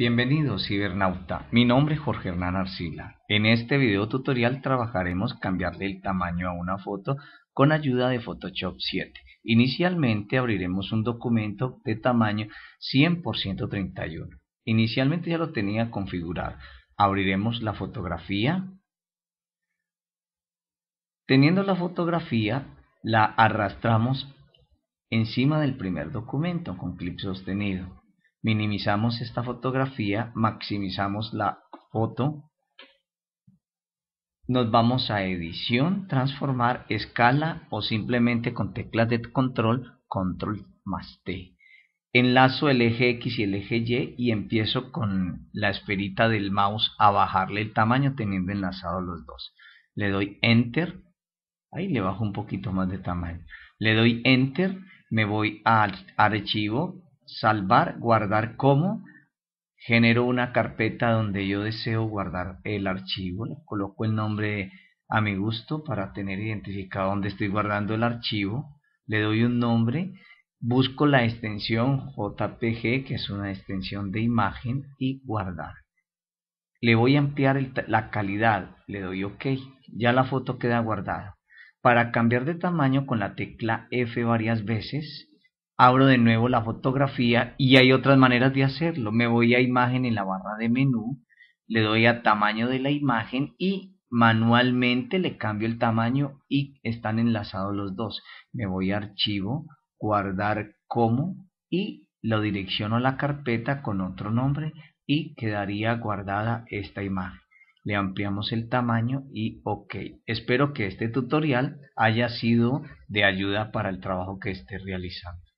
Bienvenidos cibernauta, mi nombre es Jorge Hernán Arcila. En este video tutorial trabajaremos cambiarle el tamaño a una foto con ayuda de Photoshop 7. Inicialmente abriremos un documento de tamaño 100 por 131. Inicialmente ya lo tenía configurado. Abriremos la fotografía. Teniendo la fotografía, la arrastramos encima del primer documento con clip sostenido. Minimizamos esta fotografía, maximizamos la foto. Nos vamos a edición, transformar, escala o simplemente con teclas de control, control más T. Enlazo el eje X y el eje Y y empiezo con la esferita del mouse a bajarle el tamaño teniendo enlazados los dos. Le doy Enter. Ahí le bajo un poquito más de tamaño. Le doy Enter. Me voy a Archivo, salvar, guardar como, genero una carpeta donde yo deseo guardar el archivo, coloco el nombre a mi gusto para tener identificado donde estoy guardando el archivo, le doy un nombre, busco la extensión JPG, que es una extensión de imagen, y guardar. Le voy a ampliar la calidad, le doy OK, ya la foto queda guardada. Para cambiar de tamaño con la tecla F varias veces, abro de nuevo la fotografía y hay otras maneras de hacerlo. Me voy a imagen en la barra de menú, le doy a tamaño de la imagen y manualmente le cambio el tamaño y están enlazados los dos. Me voy a archivo, guardar como y lo direcciono a la carpeta con otro nombre y quedaría guardada esta imagen. Le ampliamos el tamaño y OK. Espero que este tutorial haya sido de ayuda para el trabajo que esté realizando.